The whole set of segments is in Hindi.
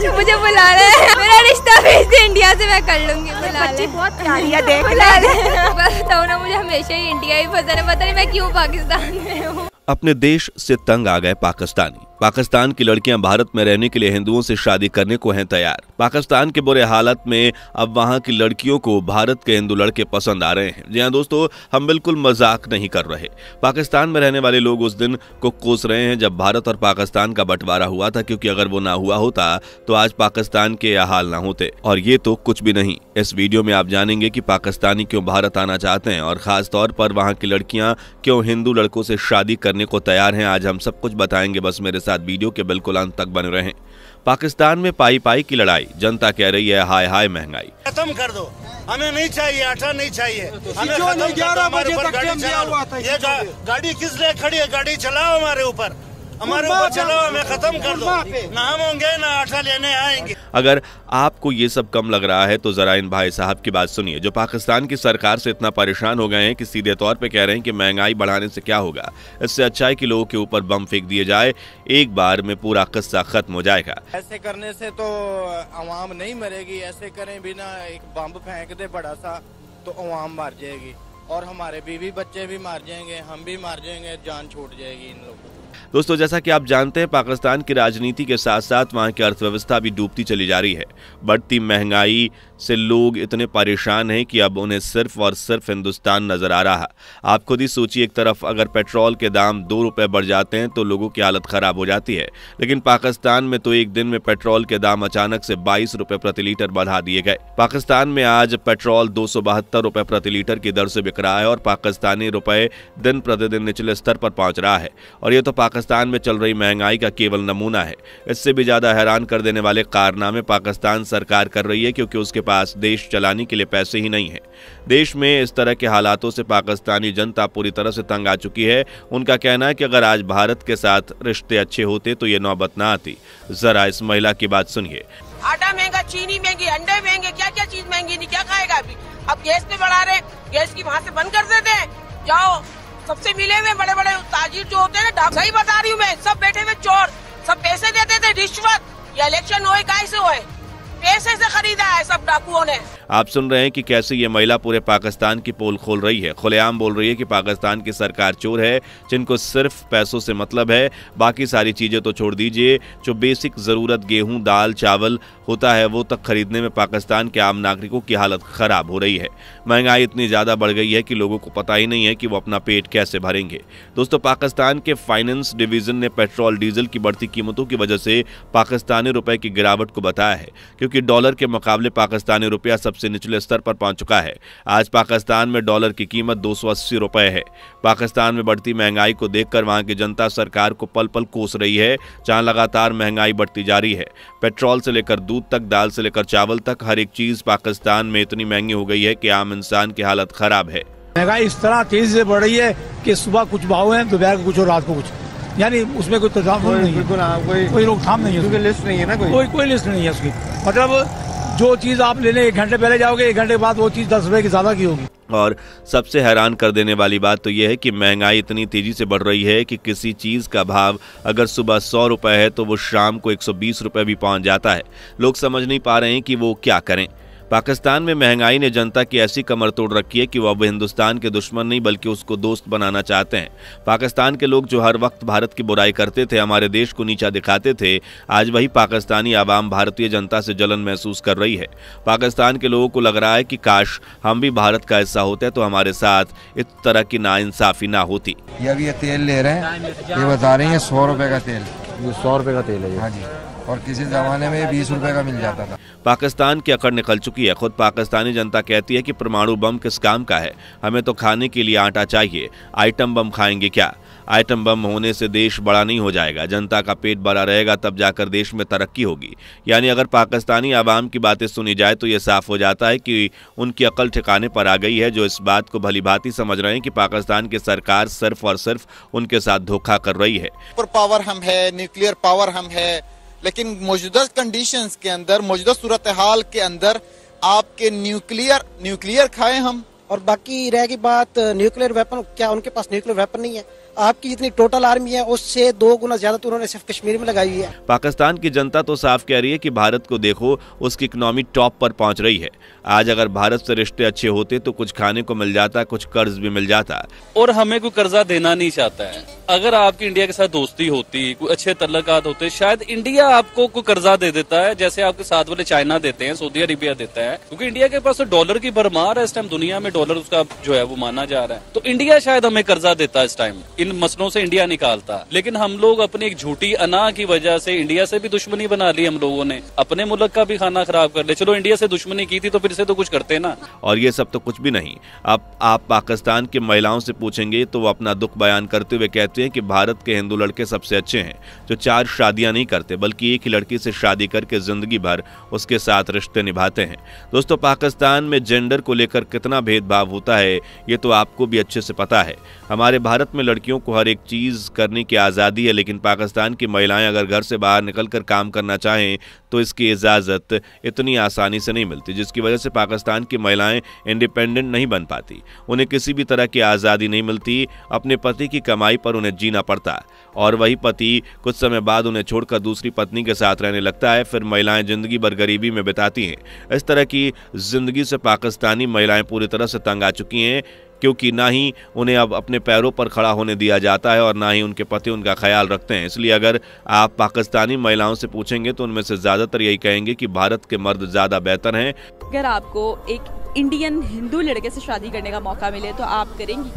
जो मुझे बुला रहे हैं मेरा रिश्ता भेज दे इंडिया से मैं कर लूंगी बुला ले बहुत है देख बुला ले बताओ ना मुझे हमेशा ही इंडिया ही पसंद है पता नहीं मैं क्यों पाकिस्तान में हूँ अपने देश से तंग आ गए पाकिस्तानी पाकिस्तान की लड़कियां भारत में रहने के लिए हिंदुओं से शादी करने को हैं तैयार पाकिस्तान के बुरे हालत में अब वहां की लड़कियों को भारत के हिंदू लड़के पसंद आ रहे हैं जी हाँ दोस्तों हम बिल्कुल मजाक नहीं कर रहे पाकिस्तान में रहने वाले लोग उस दिन को कोस रहे हैं जब भारत और पाकिस्तान का बंटवारा हुआ था क्योंकि अगर वो ना हुआ होता तो आज पाकिस्तान के यह हाल ना होते और ये तो कुछ भी नहीं इस वीडियो में आप जानेंगे की पाकिस्तानी क्यों भारत आना चाहते हैं और खासतौर पर वहाँ की लड़कियाँ क्यों हिंदू लड़कों से शादी करने को तैयार है आज हम सब कुछ बताएंगे बस मेरे साथ वीडियो के बिल्कुल अंत तक बने रहें पाकिस्तान में पाई पाई की लड़ाई जनता कह रही है हाय हाय महंगाई खत्म कर दो हमें नहीं चाहिए आटा नहीं चाहिए तो हमें गाड़ी किस लिए खड़ी है गाड़ी चलाओ हमारे ऊपर हमारे ऊपर चलो हमें खत्म कर दो ना हम होंगे ना आटा लेने आएंगे अगर आपको ये सब कम लग रहा है तो जरा इन भाई साहब की बात सुनिए जो पाकिस्तान की सरकार से इतना परेशान हो गए हैं कि सीधे तौर पे कह रहे हैं कि महंगाई बढ़ाने से क्या होगा इससे अच्छा है कि लोगों के ऊपर बम फेंक दिए जाए एक बार में पूरा किस्सा खत्म हो जाएगा ऐसे करने से तो आवाम नहीं मरेगी ऐसे करें बिना एक बम फेंक दे बड़ा सा तो आवाम मर जाएगी और हमारे बीवी बच्चे भी मार जाएंगे हम भी मार जाएंगे जान छूट जाएगी इन लोगों दोस्तों जैसा कि आप जानते हैं पाकिस्तान की राजनीति के साथ साथ वहाँ की अर्थव्यवस्था भी डूबती चली जा रही है बढ़ती महंगाई से लोग इतने परेशान हैं कि अब उन्हें सिर्फ और सिर्फ हिंदुस्तान नज़र आ रहा आप खुद ही सोचिए एक तरफ अगर पेट्रोल के दाम दो रुपए बढ़ जाते हैं तो लोगों की हालत ख़राब हो जाती है लेकिन पाकिस्तान में तो एक दिन में पेट्रोल के दाम अचानक से बाईस रुपये प्रति लीटर बढ़ा दिए गए पाकिस्तान में आज पेट्रोल दो सौ बहत्तर प्रति लीटर की दर से लटक रहा है और पाकिस्तानी रुपए दिन प्रतिदिन निचले स्तर पर पहुंच रहा है और ये तो पाकिस्तान में चल रही महंगाई का केवल नमूना है इससे भी ज़्यादा हैरान कर देने वाले कारनामे पाकिस्तान सरकार कर रही है क्योंकि उसके पास देश चलाने के लिए पैसे ही नहीं है देश में इस तरह के हालातों से पाकिस्तानी जनता पूरी तरह से तंग आ चुकी है उनका कहना है कि अगर आज भारत के साथ रिश्ते अच्छे होते तो ये नौबत ना आती जरा इस महिला की बात सुनिए आटा महंगा चीनी महंगी अंडे महंगे क्या क्या चीज महंगी नहीं क्या खाएगा अभी अब गैस नहीं बढ़ा रहे गैस की वहाँ से बंद कर देते हैं जाओ सबसे मिले हुए बड़े बड़े ताजिर जो होते हैं सही बता रही हूँ मैं सब बैठे हुए चोर सब पैसे देते थे रिश्वत या इलेक्शन हो कैसे हुए पैसे से खरीदा है सब डाकुओं ने आप सुन रहे हैं कि कैसे ये महिला पूरे पाकिस्तान की पोल खोल रही है खुलेआम बोल रही है कि पाकिस्तान की सरकार चोर है जिनको सिर्फ पैसों से मतलब है बाकी सारी चीज़ें तो छोड़ दीजिए जो बेसिक ज़रूरत गेहूँ दाल चावल होता है वो तक खरीदने में पाकिस्तान के आम नागरिकों की हालत ख़राब हो रही है महंगाई इतनी ज़्यादा बढ़ गई है कि लोगों को पता ही नहीं है कि वो अपना पेट कैसे भरेंगे दोस्तों पाकिस्तान के फाइनेंस डिवीज़न ने पेट्रोल डीजल की बढ़ती कीमतों की वजह से पाकिस्तानी रुपए की गिरावट को बताया है क्योंकि डॉलर के मुकाबले पाकिस्तानी रुपया सब सबसे निचले स्तर पर पहुंच चुका है आज पाकिस्तान में डॉलर की कीमत दो सौ है पाकिस्तान में बढ़ती महंगाई को देखकर वहां की जनता सरकार को पल पल कोस रही है जहां लगातार महंगाई बढ़ती जा रही है पेट्रोल से लेकर दूध तक दाल से लेकर चावल तक हर एक चीज पाकिस्तान में इतनी महंगी हो गई है कि आम इंसान की हालत खराब है महंगाई इस तरह तेजी से बढ़ रही है कि सुबह कुछ भाव है दोपहर को कुछ और रात को कुछ यानी उसमें कोई तजाम नहीं है हाँ, कोई रोकथाम नहीं है लिस्ट नहीं है ना कोई कोई लिस्ट नहीं है उसकी मतलब जो चीज़ आप लेने एक घंटे पहले जाओगे एक घंटे बाद वो चीज़ दस रुपए की ज़्यादा की होगी और सबसे हैरान कर देने वाली बात तो यह है कि महंगाई इतनी तेजी से बढ़ रही है कि किसी चीज़ का भाव अगर सुबह सौ रुपए है तो वो शाम को एक सौ भी पहुंच जाता है लोग समझ नहीं पा रहे हैं कि वो क्या करें पाकिस्तान में महंगाई ने जनता की ऐसी कमर तोड़ रखी है कि वह अब हिंदुस्तान के दुश्मन नहीं बल्कि उसको दोस्त बनाना चाहते हैं पाकिस्तान के लोग जो हर वक्त भारत की बुराई करते थे हमारे देश को नीचा दिखाते थे आज वही पाकिस्तानी आवाम भारतीय जनता से जलन महसूस कर रही है पाकिस्तान के लोगों को लग रहा है कि काश हम भी भारत का हिस्सा होते तो हमारे साथ इस तरह की नाइंसाफी ना होती ये अभी तेल ले रहे हैं ये बता रहे हैं सौ रुपये का तेल ये सौ रुपए का तेल है हाँ जी और किसी ज़माने में बीस रुपए का मिल जाता था पाकिस्तान की अकड़ निकल चुकी है खुद पाकिस्तानी जनता कहती है कि परमाणु बम किस काम का है हमें तो खाने के लिए आटा चाहिए आइटम बम खाएंगे क्या आइटम बम होने से देश बड़ा नहीं हो जाएगा जनता का पेट बड़ा रहेगा तब जाकर देश में तरक्की होगी यानी अगर पाकिस्तानी आवाम की बातें सुनी जाए तो ये साफ हो जाता है कि उनकी अकल ठिकाने पर आ गई है जो इस बात को भली भांति समझ रहे हैं कि पाकिस्तान की सरकार सिर्फ और सिर्फ उनके साथ धोखा कर रही है पावर हम है न्यूक्लियर पावर हम है लेकिन मौजूदा कंडीशंस के अंदर मौजूदा सूरत हाल के अंदर आपके न्यूक्लियर न्यूक्लियर खाए हम और बाकी रहेगी बात न्यूक्लियर वेपन क्या उनके पास न्यूक्लियर वेपन नहीं है आपकी जितनी टोटल आर्मी है उससे दो गुना ज्यादा तो उन्होंने सिर्फ कश्मीर में लगाई है पाकिस्तान की जनता तो साफ कह रही है कि भारत को देखो उसकी इकोनॉमी टॉप पर पहुंच रही है आज अगर भारत से रिश्ते अच्छे होते तो कुछ खाने को मिल जाता कुछ कर्ज भी मिल जाता और हमें कोई कर्जा देना नहीं चाहता है अगर आपकी इंडिया के साथ दोस्ती होती कोई अच्छे तल्लक होते शायद इंडिया आपको कोई कर्जा दे देता है जैसे आपके साथ वाले चाइना देते हैं सऊदी अरेबिया देता है क्योंकि इंडिया के पास डॉलर तो की भरमार है इस टाइम दुनिया में डॉलर उसका जो है वो माना जा रहा है तो इंडिया शायद हमें कर्जा देता है इस टाइम इन मसलों से इंडिया निकालता लेकिन हम लोग अपनी एक झूठी अना की वजह से इंडिया से भी दुश्मनी बना ली हम लोगों ने अपने मुल्क का भी खाना खराब कर लिया चलो इंडिया से दुश्मनी की थी तो फिर से तो कुछ करते ना और ये सब तो कुछ भी नहीं अब आप पाकिस्तान की महिलाओं से पूछेंगे तो वो अपना दुख बयान करते हुए कहते हैं कि भारत के हिंदू लड़के सबसे अच्छे हैं जो चार शादियां नहीं करते बल्कि एक ही लड़की से शादी करके जिंदगी भर उसके साथ रिश्ते निभाते हैं दोस्तों पाकिस्तान में जेंडर को लेकर कितना भेदभाव होता है ये तो आपको भी अच्छे से पता है हमारे भारत में लड़कियों लड़कियों को हर एक चीज़ करने की आज़ादी है लेकिन पाकिस्तान की महिलाएं अगर घर से बाहर निकलकर काम करना चाहें तो इसकी इजाज़त इतनी आसानी से नहीं मिलती जिसकी वजह से पाकिस्तान की महिलाएं इंडिपेंडेंट नहीं बन पाती उन्हें किसी भी तरह की आज़ादी नहीं मिलती अपने पति की कमाई पर उन्हें जीना पड़ता और वही पति कुछ समय बाद उन्हें छोड़कर दूसरी पत्नी के साथ रहने लगता है फिर महिलाएं ज़िंदगी भर गरीबी में बिताती हैं इस तरह की ज़िंदगी से पाकिस्तानी महिलाएं पूरी तरह से तंग आ चुकी हैं क्योंकि ना ही उन्हें अब अपने पैरों पर खड़ा होने दिया जाता है और ना ही उनके पति उनका ख्याल रखते हैं इसलिए अगर आप पाकिस्तानी महिलाओं से पूछेंगे तो उनमें से ज़्यादातर यही कहेंगे कि भारत के मर्द ज़्यादा बेहतर हैं अगर आपको एक इंडियन हिंदू लड़के से शादी करने का मौका मिले तो आप करेंगी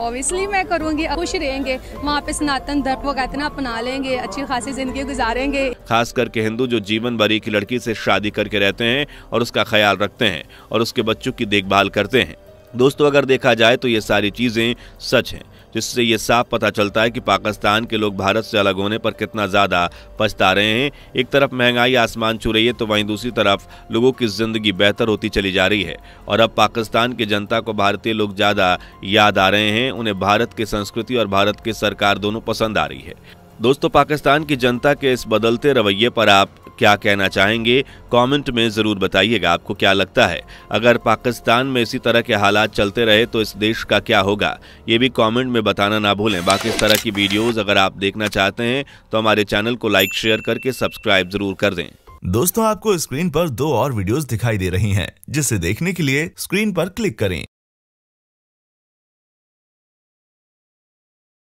ऑब्वियसली मैं करूंगी खुश रहेंगे वहाँ पे सनातन धर्म वो इतना अपना लेंगे अच्छी खासी जिंदगी गुजारेंगे खास करके हिंदू जो जीवन भरी की लड़की से शादी करके रहते हैं और उसका ख्याल रखते हैं और उसके बच्चों की देखभाल करते हैं दोस्तों अगर देखा जाए तो ये सारी चीज़ें सच हैं जिससे ये साफ पता चलता है कि पाकिस्तान के लोग भारत से अलग होने पर कितना ज़्यादा पछता रहे हैं एक तरफ महंगाई आसमान छू रही है तो वहीं दूसरी तरफ लोगों की ज़िंदगी बेहतर होती चली जा रही है और अब पाकिस्तान की जनता को भारतीय लोग ज़्यादा याद आ रहे हैं उन्हें भारत की संस्कृति और भारत की सरकार दोनों पसंद आ रही है दोस्तों पाकिस्तान की जनता के इस बदलते रवैये पर आप क्या कहना चाहेंगे कमेंट में ज़रूर बताइएगा आपको क्या लगता है अगर पाकिस्तान में इसी तरह के हालात चलते रहे तो इस देश का क्या होगा ये भी कमेंट में बताना ना भूलें बाकी इस तरह की वीडियोस अगर आप देखना चाहते हैं तो हमारे चैनल को लाइक शेयर करके सब्सक्राइब जरूर कर दें दोस्तों आपको स्क्रीन पर दो और वीडियोज दिखाई दे रही है जिसे देखने के लिए स्क्रीन पर क्लिक करें